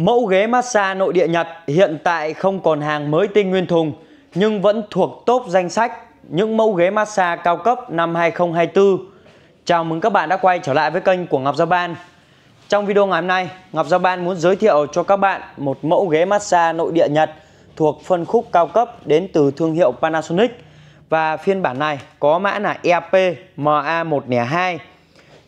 Mẫu ghế massage nội địa Nhật hiện tại không còn hàng mới tinh nguyên thùng nhưng vẫn thuộc top danh sách những mẫu ghế massage cao cấp năm 2024. Chào mừng các bạn đã quay trở lại với kênh của Ngọc Gia Ban. Trong video ngày hôm nay, Ngọc Gia Ban muốn giới thiệu cho các bạn một mẫu ghế massage nội địa Nhật thuộc phân khúc cao cấp đến từ thương hiệu Panasonic và phiên bản này có mã là EP MA102.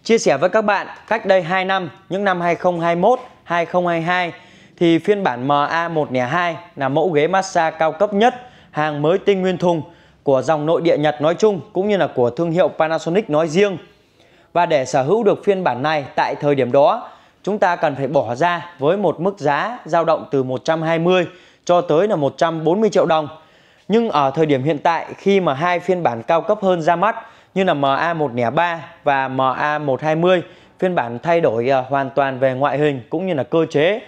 Chia sẻ với các bạn, cách đây 2 năm, những năm 2021 2022 thì phiên bản MA102 là mẫu ghế massage cao cấp nhất, hàng mới tinh nguyên thùng của dòng nội địa Nhật nói chung cũng như là của thương hiệu Panasonic nói riêng. Và để sở hữu được phiên bản này tại thời điểm đó, chúng ta cần phải bỏ ra với một mức giá dao động từ 120 cho tới là 140 triệu đồng. Nhưng ở thời điểm hiện tại khi mà hai phiên bản cao cấp hơn ra mắt như là MA103 và MA120 phiên bản thay đổi à, hoàn toàn về ngoại hình cũng như là cơ chế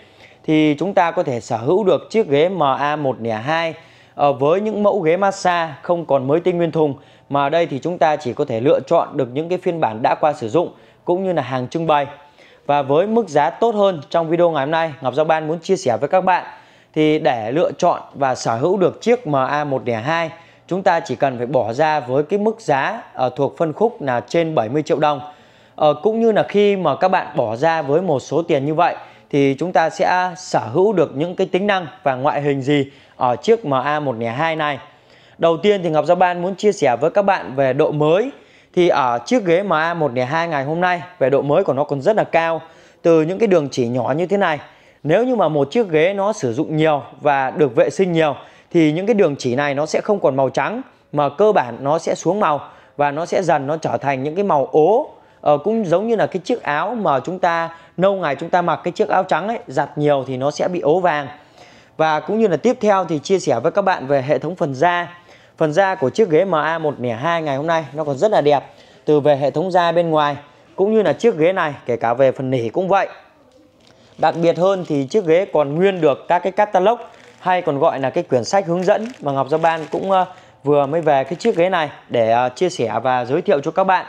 thì chúng ta có thể sở hữu được chiếc ghế MA102 ờ, với những mẫu ghế massage không còn mới tinh nguyên thùng mà ở đây thì chúng ta chỉ có thể lựa chọn được những cái phiên bản đã qua sử dụng cũng như là hàng trưng bày và với mức giá tốt hơn trong video ngày hôm nay Ngọc Giao Ban muốn chia sẻ với các bạn thì để lựa chọn và sở hữu được chiếc MA102 chúng ta chỉ cần phải bỏ ra với cái mức giá ờ, thuộc phân khúc là trên 70 triệu đồng ờ, cũng như là khi mà các bạn bỏ ra với một số tiền như vậy thì chúng ta sẽ sở hữu được những cái tính năng và ngoại hình gì ở chiếc MA102 này đầu tiên thì Ngọc Giao Ban muốn chia sẻ với các bạn về độ mới thì ở chiếc ghế MA102 ngày hôm nay về độ mới của nó còn rất là cao từ những cái đường chỉ nhỏ như thế này nếu như mà một chiếc ghế nó sử dụng nhiều và được vệ sinh nhiều thì những cái đường chỉ này nó sẽ không còn màu trắng mà cơ bản nó sẽ xuống màu và nó sẽ dần nó trở thành những cái màu ố ờ, cũng giống như là cái chiếc áo mà chúng ta lâu ngày chúng ta mặc cái chiếc áo trắng ấy giặt nhiều thì nó sẽ bị ố vàng và cũng như là tiếp theo thì chia sẻ với các bạn về hệ thống phần da phần da của chiếc ghế MA102 ngày hôm nay nó còn rất là đẹp từ về hệ thống da bên ngoài cũng như là chiếc ghế này kể cả về phần nỉ cũng vậy đặc biệt hơn thì chiếc ghế còn nguyên được các cái catalog hay còn gọi là cái quyển sách hướng dẫn mà Ngọc gia Ban cũng ờ, vừa mới về cái chiếc ghế này để ờ, chia sẻ và giới thiệu cho các bạn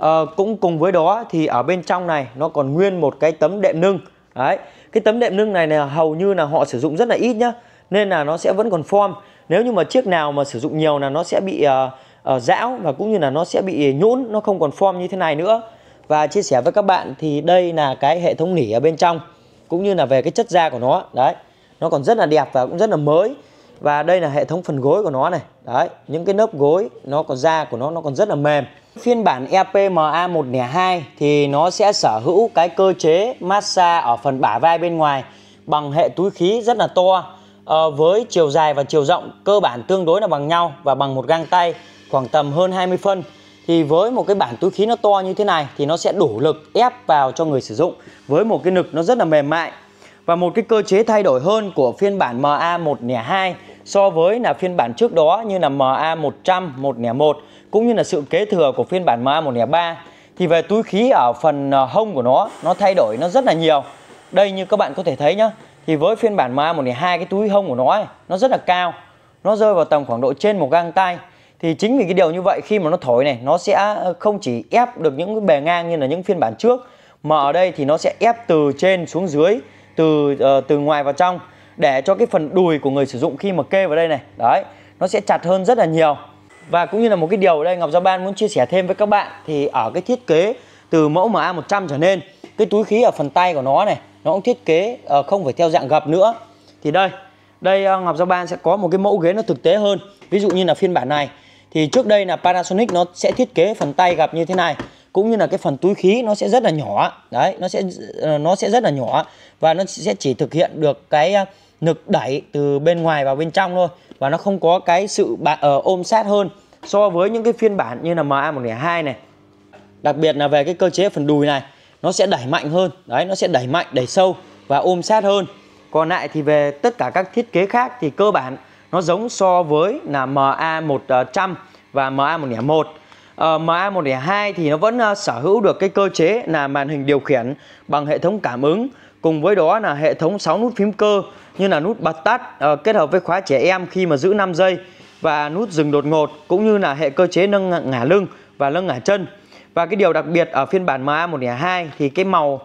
à, cũng cùng với đó thì ở bên trong này nó còn nguyên một cái tấm đệm nâng đấy cái tấm đệm nâng này là hầu như là họ sử dụng rất là ít nhá nên là nó sẽ vẫn còn form nếu như mà chiếc nào mà sử dụng nhiều là nó sẽ bị uh, uh, và cũng như là nó sẽ bị nhũn nó không còn form như thế này nữa và chia sẻ với các bạn thì đây là cái hệ thống nỉ ở bên trong cũng như là về cái chất da của nó đấy nó còn rất là đẹp và cũng rất là mới và đây là hệ thống phần gối của nó này đấy những cái nớp gối nó còn da của nó nó còn rất là mềm phiên bản EPMA 102 thì nó sẽ sở hữu cái cơ chế massage ở phần bả vai bên ngoài bằng hệ túi khí rất là to à, với chiều dài và chiều rộng cơ bản tương đối là bằng nhau và bằng một găng tay khoảng tầm hơn 20 phân thì với một cái bản túi khí nó to như thế này thì nó sẽ đủ lực ép vào cho người sử dụng với một cái lực nó rất là mềm mại và một cái cơ chế thay đổi hơn của phiên bản MA102 so với là phiên bản trước đó như là MA100, 101 cũng như là sự kế thừa của phiên bản MA103 thì về túi khí ở phần ờ, hông của nó nó thay đổi nó rất là nhiều đây như các bạn có thể thấy nhá thì với phiên bản MA102 cái túi hông của nó ấy, nó rất là cao nó rơi vào tầm khoảng độ trên một gang tay thì chính vì cái điều như vậy khi mà nó thổi này nó sẽ ờ, không chỉ ép được những cái bề ngang như là những phiên bản trước mà ở đây thì nó sẽ ép từ trên xuống dưới từ uh, từ ngoài vào trong để cho cái phần đùi của người sử dụng khi mà kê vào đây này đấy nó sẽ chặt hơn rất là nhiều và cũng như là một cái điều ở đây Ngọc Giao Ban muốn chia sẻ thêm với các bạn thì ở cái thiết kế từ mẫu MA100 trở nên cái túi khí ở phần tay của nó này nó cũng thiết kế ờ, không phải theo dạng gập nữa thì đây đây ờ, Ngọc Giao Ban sẽ có một cái mẫu ghế nó thực tế hơn ví dụ như là phiên bản này thì trước đây là Panasonic nó sẽ thiết kế phần tay gập như thế này cũng như là cái phần túi khí nó sẽ rất là nhỏ đấy nó sẽ ờ, nó sẽ rất là nhỏ và nó sẽ chỉ thực hiện được cái ờ, lực đẩy từ bên ngoài vào bên trong thôi và nó không có cái sự bạn ở ờ, ôm sát hơn so với những cái phiên bản như là MA 102 này đặc biệt là về cái cơ chế phần đùi này nó sẽ đẩy mạnh hơn đấy nó sẽ đẩy mạnh đẩy sâu và ôm sát hơn còn lại thì về tất cả các thiết kế khác thì cơ bản nó giống so với là MA 100 và MA 101 Ờ, MA102 thì nó vẫn ờ, sở hữu được cái cơ chế là màn hình điều khiển bằng hệ thống cảm ứng cùng với đó là hệ thống 6 nút phím cơ như là nút bật tắt ờ, kết hợp với khóa trẻ em khi mà giữ 5 giây và nút dừng đột ngột cũng như là hệ cơ chế nâng ngả lưng và nâng ngả chân. Và cái điều đặc biệt ở phiên bản MA102 thì cái màu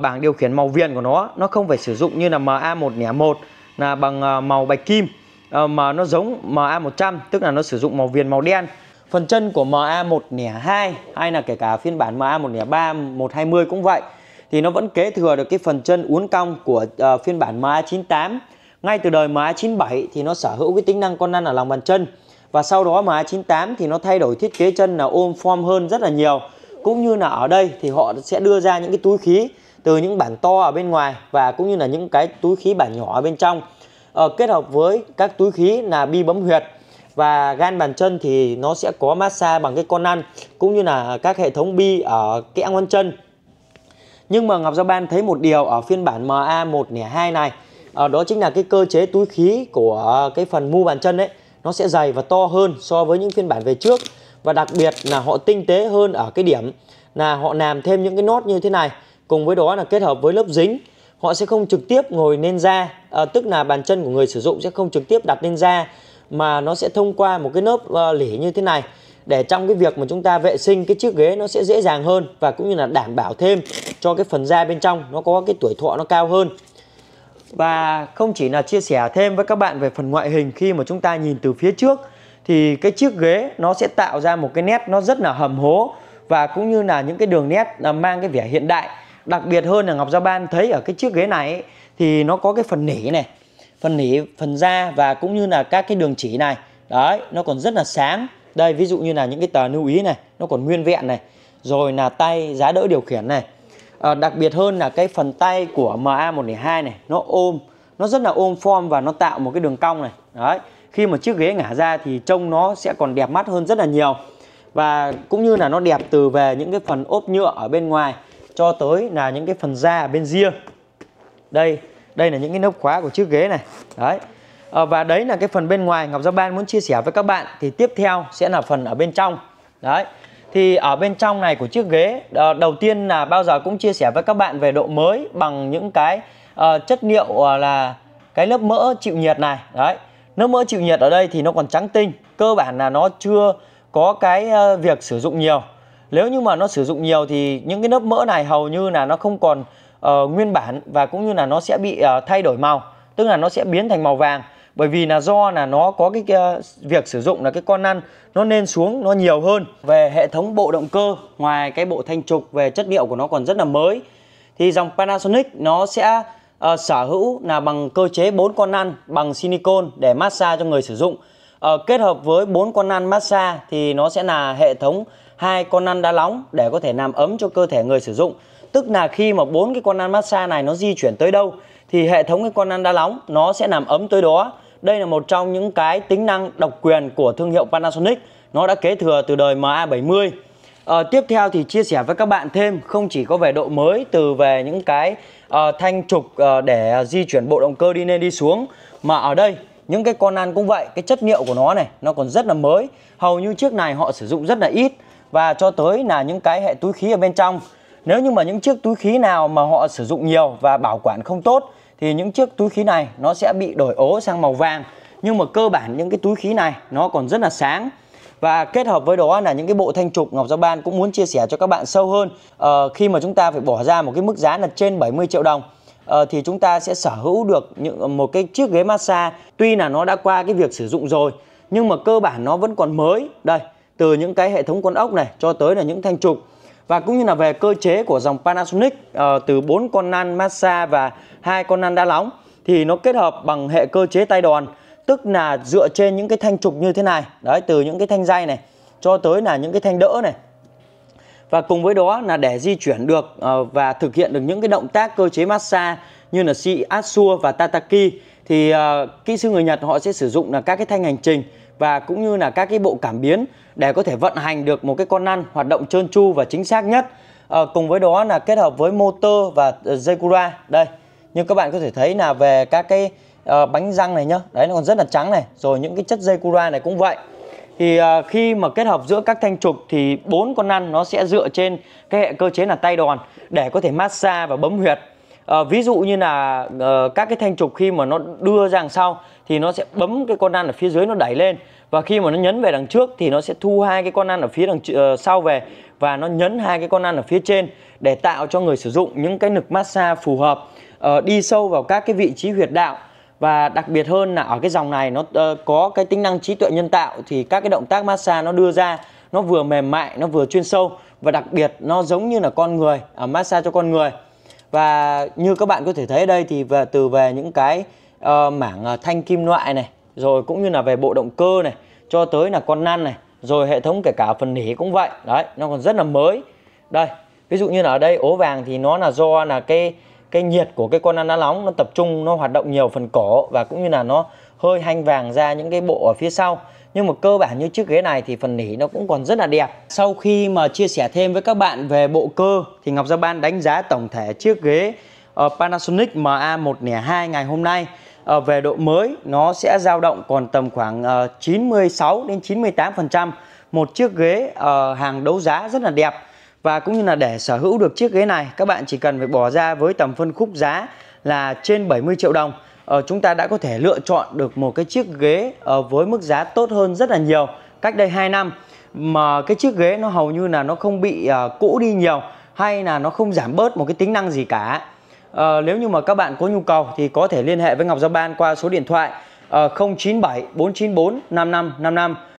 bảng điều khiển màu viền của nó nó không phải sử dụng như là MA101 là bằng màu bạch kim mà nó giống MA100 tức là nó sử dụng màu viền màu đen phần chân của MA102 hay là kể cả phiên bản MA103 120 cũng vậy thì nó vẫn kế thừa được cái phần chân uốn cong của uh, phiên bản MA98 ngay từ đời MA97 thì nó sở hữu cái tính năng con năn ở lòng bàn chân và sau đó MA98 thì nó thay đổi thiết kế chân là ôm form hơn rất là nhiều cũng như là ở đây thì họ sẽ đưa ra những cái túi khí từ những bản to ở bên ngoài và cũng như là những cái túi khí bản nhỏ ở bên trong ờ, kết hợp với các túi khí là bi bấm huyệt và gan bàn chân thì nó sẽ có massage bằng cái con ăn cũng như là các hệ thống bi ở kẽ ngón chân nhưng mà Ngọc Giao Ban thấy một điều ở phiên bản MA102 này ờ, đó chính là cái cơ chế túi khí của cái phần mu bàn chân đấy nó sẽ dày và to hơn so với những phiên bản về trước và đặc biệt là họ tinh tế hơn ở cái điểm là họ làm thêm những cái nốt như thế này cùng với đó là kết hợp với lớp dính họ sẽ không trực tiếp ngồi lên da à, tức là bàn chân của người sử dụng sẽ không trực tiếp đặt lên da mà nó sẽ thông qua một cái lớp uh, lỉ như thế này để trong cái việc mà chúng ta vệ sinh cái chiếc ghế nó sẽ dễ dàng hơn và cũng như là đảm bảo thêm cho cái phần da bên trong nó có cái tuổi thọ nó cao hơn và không chỉ là chia sẻ thêm với các bạn về phần ngoại hình khi mà chúng ta nhìn từ phía trước thì cái chiếc ghế nó sẽ tạo ra một cái nét nó rất là hầm hố và cũng như là những cái đường nét mang cái vẻ hiện đại đặc biệt hơn là Ngọc Giao Ban thấy ở cái chiếc ghế này ấy, thì nó có cái phần nỉ này phần nỉ phần da và cũng như là các cái đường chỉ này đấy nó còn rất là sáng đây ví dụ như là những cái tờ lưu ý này nó còn nguyên vẹn này rồi là tay giá đỡ điều khiển này à, đặc biệt hơn là cái phần tay của MA102 này nó ôm nó rất là ôm form và nó tạo một cái đường cong này đấy khi mà chiếc ghế ngả ra thì trông nó sẽ còn đẹp mắt hơn rất là nhiều và cũng như là nó đẹp từ về những cái phần ốp nhựa ở bên ngoài cho tới là những cái phần da ở bên riêng đây đây là những cái nốc khóa của chiếc ghế này đấy à, và đấy là cái phần bên ngoài Ngọc gia Ban muốn chia sẻ với các bạn thì tiếp theo sẽ là phần ở bên trong đấy thì ở bên trong này của chiếc ghế ờ, đầu tiên là bao giờ cũng chia sẻ với các bạn về độ mới bằng những cái à, chất liệu là cái lớp mỡ chịu nhiệt này đấy lớp mỡ chịu nhiệt ở đây thì nó còn trắng tinh cơ bản là nó chưa có cái việc sử dụng nhiều nếu như mà nó sử dụng nhiều thì những cái lớp mỡ này hầu như là nó không còn uh, nguyên bản và cũng như là nó sẽ bị uh, thay đổi màu tức là nó sẽ biến thành màu vàng bởi vì là do là nó có cái, cái ờ, việc sử dụng là cái con lăn nó lên xuống nó nhiều hơn về hệ thống bộ động cơ ngoài cái bộ thanh trục về chất liệu của nó còn rất là mới thì dòng Panasonic nó sẽ uh, sở hữu là bằng cơ chế 4 con lăn bằng silicon để massage cho người sử dụng uh, kết hợp với 4 con lăn massage thì nó sẽ là hệ thống hai con lăn đá nóng để có thể làm ấm cho cơ thể người sử dụng tức là khi mà bốn cái con nan massage này nó di chuyển tới đâu thì hệ thống cái con nan đá nóng nó sẽ làm ấm tới đó đây là một trong những cái tính năng độc quyền của thương hiệu Panasonic nó đã kế thừa từ đời MA70 à, ờ, tiếp theo thì chia sẻ với các bạn thêm không chỉ có về độ mới từ về những cái uh, thanh trục uh, để di chuyển bộ động cơ đi lên đi xuống mà ở đây những cái con ăn cũng vậy cái chất liệu của nó này nó còn rất là mới hầu như chiếc này họ sử dụng rất là ít và cho tới là những cái hệ túi khí ở bên trong nếu như mà những chiếc túi khí nào mà họ sử dụng nhiều và bảo quản không tốt thì những chiếc túi khí này nó sẽ bị đổi ố sang màu vàng. Nhưng mà cơ bản những cái túi khí này nó còn rất là sáng. Và kết hợp với đó là những cái bộ thanh trục Ngọc Giao Ban cũng muốn chia sẻ cho các bạn sâu hơn ờ, Khi mà chúng ta phải bỏ ra một cái mức giá là trên 70 triệu đồng ờ, Thì chúng ta sẽ sở hữu được những một cái chiếc ghế massage Tuy là nó đã qua cái việc sử dụng rồi Nhưng mà cơ bản nó vẫn còn mới Đây, từ những cái hệ thống con ốc này cho tới là những thanh trục và cũng như là về cơ chế của dòng Panasonic uh, từ bốn con nan massage và hai con nan đa nóng thì nó kết hợp bằng hệ cơ chế tay đòn tức là dựa trên những cái thanh trục như thế này đấy từ những cái thanh dây này cho tới là những cái thanh đỡ này và cùng với đó là để di chuyển được uh, và thực hiện được những cái động tác cơ chế massage như là si Asua và Tataki thì uh, kỹ sư người Nhật họ sẽ sử dụng là các cái thanh hành trình và cũng như là các cái bộ cảm biến để có thể vận hành được một cái con lăn hoạt động trơn tru và chính xác nhất à, cùng với đó là kết hợp với motor và dây ờ, cura đây nhưng các bạn có thể thấy là về các cái uh, bánh răng này nhá đấy nó còn rất là trắng này rồi những cái chất dây cura này cũng vậy thì uh, khi mà kết hợp giữa các thanh trục thì bốn con lăn nó sẽ dựa trên cái hệ cơ chế là tay đòn để có thể massage và bấm huyệt à, ví dụ như là à, các cái thanh trục khi mà nó đưa ra đằng sau thì nó sẽ bấm cái con nan ở phía dưới nó đẩy lên và khi mà nó nhấn về đằng trước thì nó sẽ thu hai cái con nan ở phía đằng uh, sau về và nó nhấn hai cái con nan ở phía trên để tạo cho người sử dụng những cái lực massage phù hợp uh, đi sâu vào các cái vị trí huyệt đạo và đặc biệt hơn là ở cái dòng này nó uh, có cái tính năng trí tuệ nhân tạo thì các cái động tác massage nó đưa ra nó vừa mềm mại nó vừa chuyên sâu và đặc biệt nó giống như là con người uh, massage cho con người và như các bạn có thể thấy đây thì về, từ về những cái uh, mảng uh, thanh kim loại này rồi cũng như là về bộ động cơ này cho tới là con năn này rồi hệ thống kể cả phần nỉ cũng vậy đấy nó còn rất là mới đây ví dụ như là ở đây ố vàng thì nó là do là cái cái nhiệt của cái con năn đá nóng nó tập trung nó hoạt động nhiều phần cổ và cũng như là nó hơi hanh vàng ra những cái bộ ở phía sau nhưng mà cơ bản như chiếc ghế này thì phần nỉ nó cũng còn rất là đẹp sau khi mà chia sẻ thêm với các bạn về bộ cơ thì Ngọc Gia Ban đánh giá tổng thể chiếc ghế ờ, Panasonic MA102 ngày hôm nay ờ, về độ mới nó sẽ dao động còn tầm khoảng ờ, uh, 96 đến 98% một chiếc ghế hàng đấu giá rất là đẹp và cũng như là để sở hữu được chiếc ghế này các bạn chỉ cần phải bỏ ra với tầm phân khúc giá là trên 70 triệu đồng Ờ, chúng ta đã có thể lựa chọn được một cái chiếc ghế ờ, với mức giá tốt hơn rất là nhiều cách đây 2 năm mà cái chiếc ghế nó hầu như là nó không bị ờ, cũ đi nhiều hay là nó không giảm bớt một cái tính năng gì cả nếu như mà các bạn có nhu cầu thì có thể liên hệ với Ngọc Giao Ban qua số điện thoại 097 494 5555